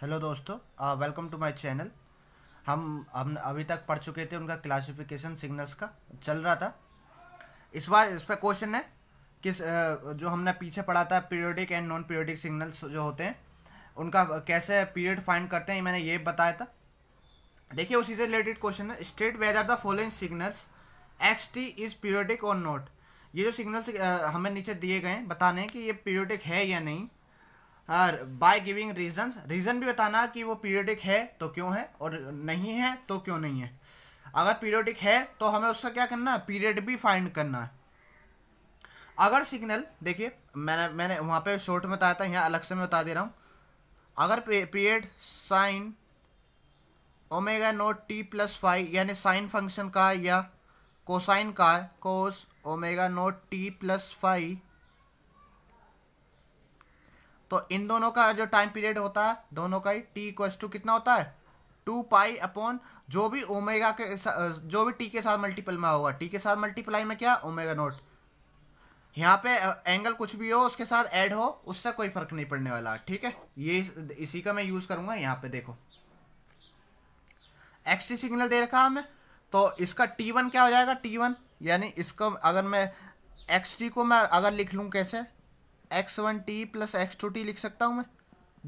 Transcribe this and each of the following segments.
hello दोस्तों welcome to my channel हम हम अभी तक पढ़ चुके थे उनका क्लासिफिकेशन सिग्नल्स का चल रहा था इस बार इस पर क्वेश्चन है किस जो हमने पीछे पढ़ा था periodic and non periodic signals जो होते हैं उनका कैसे पीरियड फाइंड करते हैं मैंने ये बताया था देखिए उसी से रिलेटेड क्वेश्चन है state whether the following signals x t is periodic और नॉट ये जो सिग्नल्स हमें नीचे दिए गए हैं बताने हैं कि ये पीरियोडिक है या नहीं बाय गिविंग रीजंस रीज़न भी बताना कि वो पीरियडिक है तो क्यों है और नहीं है तो क्यों नहीं है अगर पीरियडिक है तो हमें उसका क्या करना है पीरियड भी फाइंड करना है अगर सिग्नल देखिए मैंने मैंने वहाँ पे शॉर्ट में बताया था यहाँ अलग से मैं बता दे रहा हूँ अगर period sine omega naught t plus five यानी साइन फंक्शन का या कोसाइन का cos omega naught t plus five तो इन दोनों का जो टाइम पीरियड होता है दोनों का ही टी इक्व टू कितना होता है टू पाई अपॉन जो भी ओमेगा के जो भी टी के साथ मल्टीपल में होगा टी के साथ मल्टीप्लाई में क्या ओमेगा नोट यहाँ पे एंगल कुछ भी हो उसके साथ ऐड हो उससे कोई फर्क नहीं पड़ने वाला ठीक है ये इसी का मैं यूज़ करूंगा यहाँ पे देखो एक्सटी सिग्नल दे रखा हमें तो इसका टी वन क्या हो जाएगा टी वन यानी इसको अगर मैं एक्स टी को मैं अगर लिख लूँ कैसे x one t plus x two t लिख सकता हूं मैं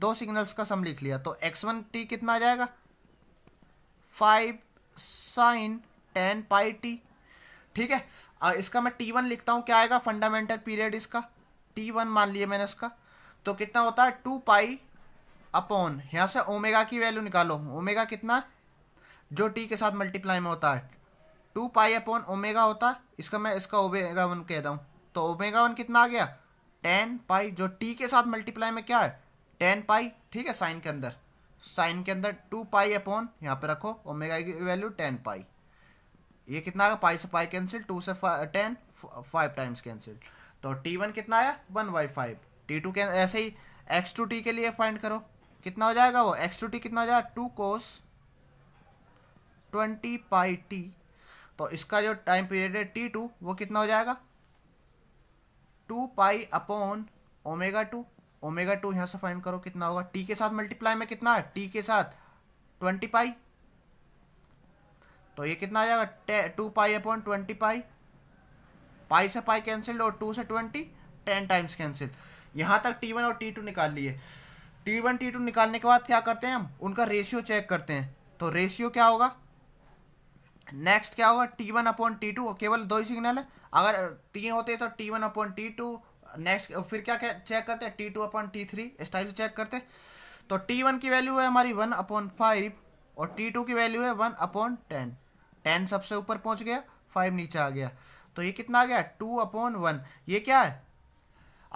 दो सिग्नल्स का सम लिख लिया तो एक्स वन टी कितना आ जाएगा five sine ten pi t ठीक है आ, इसका मैं टी वन लिखता हूँ क्या आएगा फंडामेंटल पीरियड इसका टी वन मान लिया मैंने इसका तो कितना होता है टू पाई अपॉन यहाँ से ओमेगा की वैल्यू निकालो ओमेगा कितना जो टी के साथ मल्टीप्लाई में होता है टू पाई अपॉन ओमेगा होता है इसका मैं इसका ओमेगा वन कहता हूँ तो ओमेगा वन कितना आ गया टेन पाई जो टी के साथ मल्टीप्लाई में क्या है टेन पाई ठीक है साइन के अंदर साइन के अंदर टू पाई अपॉन यहाँ पे रखो ओमेगा की वैल्यू टेन पाई ये कितना आएगा पाई से पाई कैंसिल टू से टेन फाइव टाइम्स कैंसिल तो टी वन कितना आया one by five t two के ऐसे ही एक्स टू टी के लिए फाइंड करो कितना हो जाएगा वो एक्स टू टी कितना हो जाएगा two cos twenty pi t तो इसका जो टाइम पीरियड है टी टू वो कितना हो जाएगा two pi upon omega two omega two यहाँ से फाइंड करो कितना होगा टी के साथ मल्टीप्लाई में कितना है टी के साथ ट्वेंटी पाई तो ये कितना आ जाएगा two pi upon twenty pi pi से पाई कैंसिल और टू से ट्वेंटी टेन टाइम्स कैंसिल यहाँ तक टी वन और टी टू निकाल लिए टी वन टी टू निकालने के बाद क्या करते हैं हम उनका रेशियो चेक करते हैं तो रेशियो क्या होगा नेक्स्ट क्या होगा t one upon t two केवल दो ही सिग्नल है अगर तीन होते तो t one upon t two next फिर क्या क्या चेक करते हैं t two upon t three इस टाइप से चेक करते तो टी वन की वैल्यू है हमारी वन अपॉन फाइव और टी टू की वैल्यू है वन अपॉन टेन टेन सबसे ऊपर पहुंच गया फाइव नीचे आ गया तो ये कितना आ गया टू अपॉन वन ये क्या है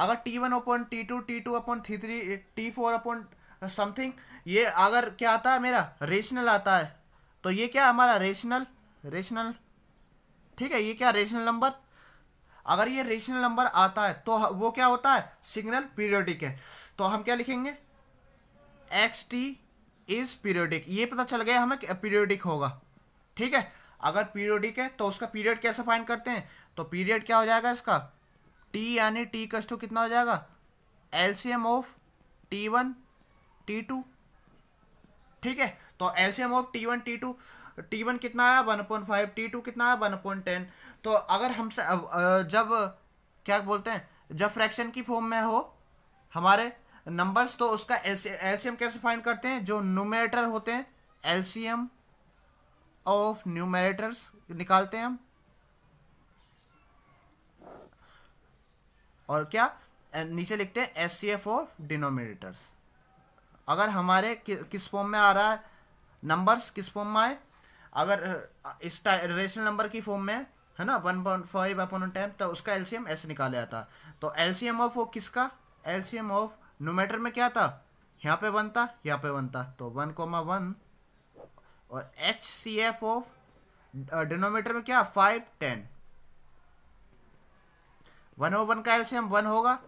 अगर t one upon t two t two upon three three t four upon something ये अगर क्या आता है मेरा रेशनल आता है तो ये क्या हमारा रेशनल रेशनल ठीक है ये क्या रेशनल नंबर अगर ये रेशनल नंबर आता है तो वो क्या होता है सिग्नल पीरियोडिक है तो हम क्या लिखेंगे एक्स टी इज पीरियोडिक ये पता चल गया हमें पीरियोडिक होगा ठीक है अगर पीरियोडिक है तो उसका पीरियड कैसे फाइंड करते हैं तो पीरियड क्या हो जाएगा इसका टी यानी टी कस टू कितना हो जाएगा LCM of t one t two ठीक है तो LCM of t one t two t one कितना आया one point five t two कितना आया वन पॉइंट टेन तो अगर हमसे जब क्या बोलते हैं जब फ्रैक्शन की फॉर्म में हो हमारे नंबर्स तो उसका एलसीएम कैसे फाइंड करते हैं जो न्यूमेरेटर होते हैं एलसीएम ऑफ न्यूमेरेटर्स निकालते हैं हम और क्या नीचे लिखते हैं S C F of denominators अगर हमारे कि, किस फॉर्म में आ रहा है नंबर्स किस फॉर्म में आए अगर इस रेशनल नंबर की फॉर्म में है ना one point five upon ten तो उसका एलसीएम ऐसे निकाला जाता तो एलसीएम ऑफ वो किसका एलसीएम ऑफ नोमेटर में क्या था यहाँ पे वन था यहाँ पे वन था तो वन कोमा वन और H C F of denominator में क्या five ten one or one का एलसीएम वन होगा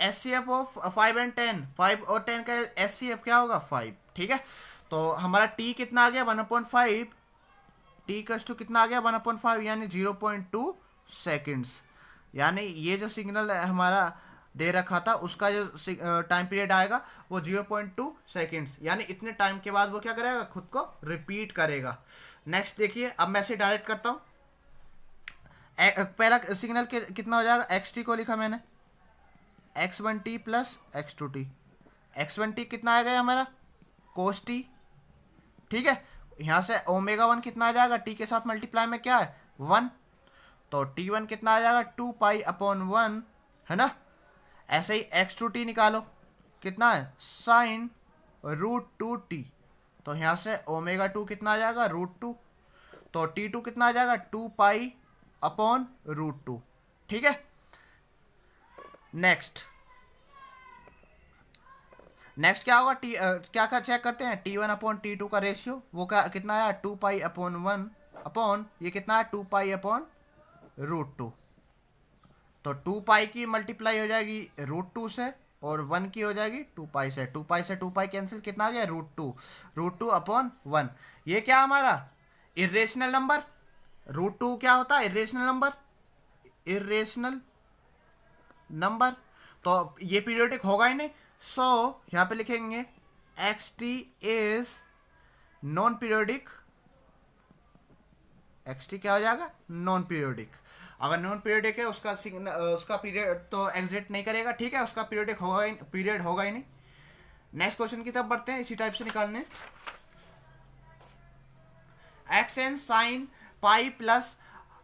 S C F of five and ten five और टेन का एस सी एफ क्या होगा फाइव ठीक है तो हमारा टी कितना आ गया one point five t equals to कितना आ गया वन अपॉइंट फाइव यानी जीरो पॉइंट टू सेकेंड्स यानी ये जो सिग्नल हमारा दे रखा था उसका जो टाइम पीरियड आएगा वो जीरो पॉइंट टू सेकेंड्स यानी इतने टाइम के बाद वो क्या करेगा खुद को रिपीट करेगा नेक्स्ट देखिए अब मैं इसे डायरेक्ट करता हूँ पहला सिग्नल कितना हो जाएगा एक्स टी को लिखा मैंने x one t plus x two t x one t कितना आएगा हमारा कोस टी ठीक है यहाँ से ओमेगा वन कितना आ जाएगा टी के साथ मल्टीप्लाई में क्या है वन तो टी वन कितना आ जाएगा टू पाई अपॉन वन है ना ऐसे ही एक्स टू टी निकालो कितना है साइन रूट टू टी तो यहाँ से ओमेगा टू कितना आ जाएगा रूट टू तो टी टू कितना आ जाएगा two pi upon root two ठीक है नेक्स्ट नेक्स्ट क्या होगा टी आ, क्या चेक करते हैं t one upon t two का रेशियो वो क्या कितना आया two pi upon one upon ये कितना है two pi upon root two तो टू पाई की मल्टीप्लाई हो जाएगी रूट टू से और वन की हो जाएगी टू पाई से टू पाई से टू पाई कैंसिल कितना आ गया root two root two upon one ये क्या हमारा इरेशनल नंबर रूट टू क्या होता है इरेशनल नंबर इरेशनल नंबर तो ये पीरियोडिक होगा ही नहीं सो so, यहाँ पे लिखेंगे x t is non periodic x t क्या हो जाएगा नॉन पीरियोडिक अगर नॉन पीरियोडिक है उसका उसका पीरियड तो एग्जिट नहीं करेगा ठीक है उसका पीरियडिक होगा ही पीरियड होगा ही नहीं नेक्स्ट क्वेश्चन की तरफ बढ़ते हैं इसी टाइप से निकालने x n sine pi plus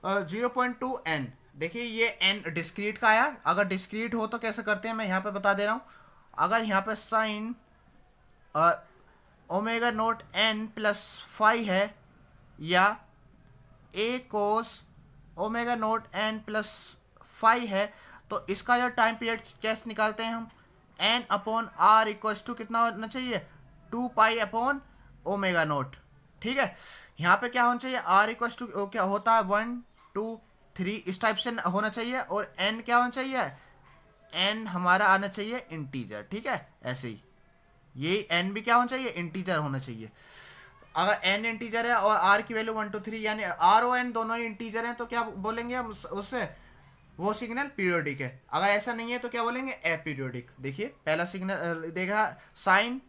zero point two n देखिए ये एन डिस्क्रीट का आया अगर डिस्क्रीट हो तो कैसे करते हैं मैं यहाँ पे बता दे रहा हूँ अगर यहाँ पर sine omega naught n plus five है या A cos omega naught n plus five है तो इसका जो टाइम पीरियड कैसे निकालते हैं हम n upon r equals to कितना होना चाहिए two pi upon omega naught ठीक है यहाँ पे क्या होना चाहिए आर इक्वल्स टू क्या होता है वन टू थ्री इस टाइप से होना चाहिए और एन क्या होना चाहिए एन हमारा आना चाहिए इंटीजर ठीक है ऐसे ही ये एन भी क्या होना चाहिए इंटीजर होना चाहिए अगर एन इंटीजर है और आर की वैल्यू वन टू थ्री यानी आर ओ एन दोनों ही इंटीजर हैं तो क्या बोलेंगे हम उससे वो सिग्नल पीरियोडिक है अगर ऐसा नहीं है तो क्या बोलेंगे ए पीरियोडिक देखिए पहला सिग्नल देखा साइन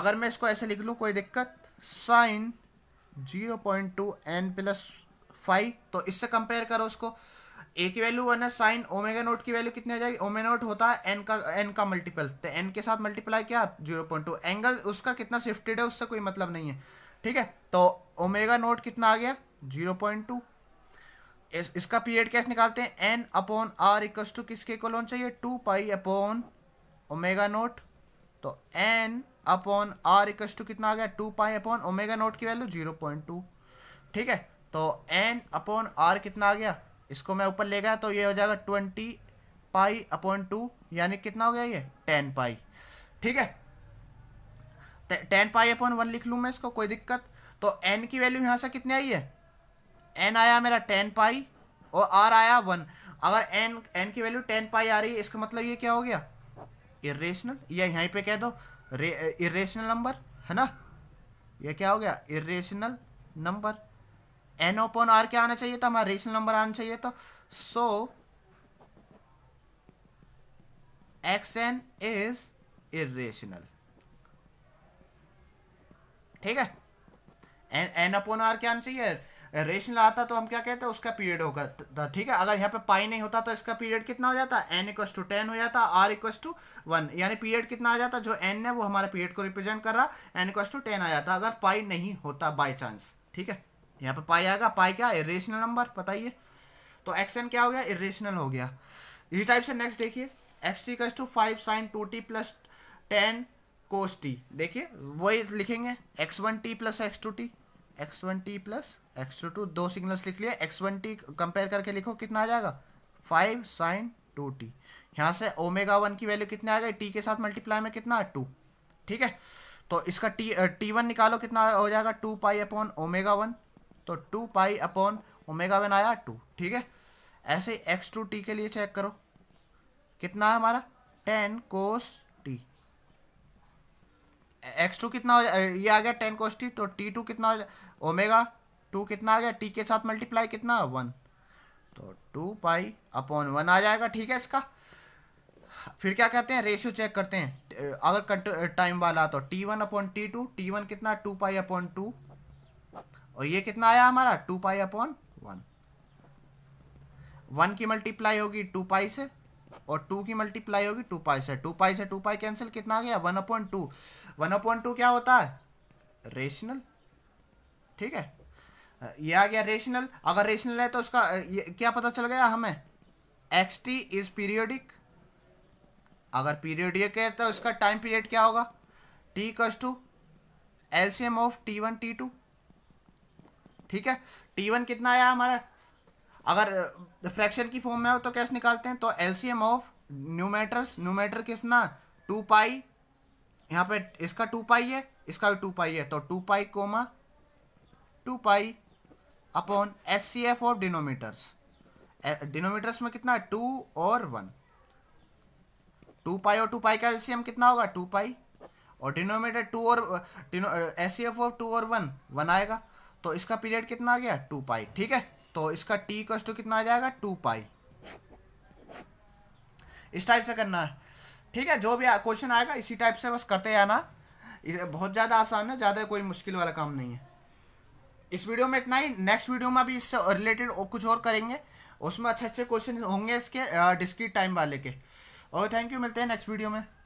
अगर मैं इसको ऐसे लिख लूँ कोई दिक्कत sine zero point two n plus five तो इससे कंपेयर करो उसको ए की वैल्यू वन है साइन ओमेगा नोट की वैल्यू कितनी आ जाएगी ओमेगा नोट होता है एन का एन का मल्टीपल तो एन के साथ मल्टीप्लाई किया जीरो पॉइंट टू एंगल उसका कितना शिफ्टेड है उससे कोई मतलब नहीं है ठीक है तो ओमेगा नोट कितना आ गया जीरो पॉइंट टू इस, इसका पीरियड कैसे निकालते हैं n upon r equals to किसके इक्वल होना चाहिए two pi upon omega naught तो n upon r equal to कितना आ गया two pi upon omega naught की वैल्यू जीरो पॉइंट टू ठीक है तो एन अपॉन आर कितना आ गया इसको मैं ऊपर ले गया तो ये हो जाएगा ट्वेंटी पाई अपॉइंट टू यानी कितना हो गया ये टेन पाई ठीक है टेन पाई अपॉन वन लिख लूँ मैं इसको कोई दिक्कत तो एन की वैल्यू यहाँ से कितनी आई है एन आया मेरा टेन पाई और आर आया वन अगर एन एन की वैल्यू टेन पाई आ रही है इसका मतलब ये क्या हो गया इरेशनल या यहीं पे कह दो इरेशनल नंबर है ना ये क्या हो गया irrational number n upon r क्या आना चाहिए था हमारा रेशनल नंबर आना चाहिए था so x n is irrational ठीक है एन एन अपॉन आर क्या आना चाहिए रेशनल आता तो हम क्या कहते हैं उसका पीरियड होगा ठीक है अगर यहाँ पे पाई नहीं होता तो इसका पीरियड कितना हो जाता एन इक्वस टू टेन हो जाता आर इक्व टू वन यानी पीरियड कितना आ जाता जो एन है वो हमारा पीरियड को रिप्रेजेंट कर रहा एन इक्व टू टेन आ जाता अगर पाई नहीं होता बाई चांस ठीक है यहाँ पे पाई आएगा पाई क्या इेशनल नंबर पता ही है तो एक्स एन क्या हो गया इेशनल हो गया इसी टाइप से नेक्स्ट देखिए x t equals to five sine two t plus ten cos t देखिए वही लिखेंगे x one t plus x two t x one t plus x two two दो सिग्नल्स लिख लिया एक्स वन टी कंपेयर करके लिखो कितना आ जाएगा फाइव साइन टू टी यहाँ से ओमेगा वन की वैल्यू कितने आ गई टी के साथ मल्टीप्लाई में कितना टू ठीक है तो इसका टी टी वन निकालो कितना हो जाएगा two pi upon omega one तो two pi upon omega one आया टू ठीक है ऐसे एक्स टू टी के लिए चेक करो कितना है हमारा ten cos t x two कितना हो जाए ये आ गया टेन कोस टी तो टी टू कितना हो जाए ओमेगा टू कितना आ गया टी के साथ मल्टीप्लाई कितना वन तो टू पाई अपॉन वन आ जाएगा ठीक है इसका फिर क्या करते हैं रेशियो चेक करते हैं अगर टाइम वाला तो t one upon t two t one कितना टू पाई अपॉन टू और ये कितना आया हमारा two pi upon one one की मल्टीप्लाई होगी टू पाई से और टू की मल्टीप्लाई होगी टू पाई से टू पाई से टू पाई कैंसिल कितना आ गया one upon two one upon two क्या होता है रेशनल ठीक है ये आ गया रेशनल अगर रेशनल है तो उसका क्या पता चल गया हमें एक्स टी इज पीरियोडिक अगर पीरियोडिक है तो उसका टाइम पीरियड क्या होगा t equals to LCM of t one t two ठीक है टी वन कितना आया हमारा अगर फ्रैक्शन की फॉर्म में हो तो कैसे निकालते हैं तो एलसीएम ऑफ न्यूमेटर्स न्यूमेटर कितना टू पाई यहाँ पे इसका टू पाई है इसका भी टू पाई है तो two pi comma two pi upon S C F of denominators denominators में कितना टू और वन टू पाई और टू पाई का एलसीएम कितना होगा टू पाई और डिनोमीटर टू और S C F of two और वन वन आएगा तो इसका पीरियड कितना आ गया टू पाई ठीक है तो इसका टी इक्वस टू कितना आ जाएगा टू पाई इस टाइप से करना है ठीक है जो भी क्वेश्चन आएगा इसी टाइप से बस करते जाना बहुत ज़्यादा आसान है ज़्यादा कोई मुश्किल वाला काम नहीं है इस वीडियो में इतना ही नेक्स्ट वीडियो में अभी इससे रिलेटेड और कुछ और करेंगे उसमें अच्छे अच्छे क्वेश्चन होंगे इसके डिस्क्रीट टाइम वाले के और थैंक यू मिलते हैं नेक्स्ट वीडियो में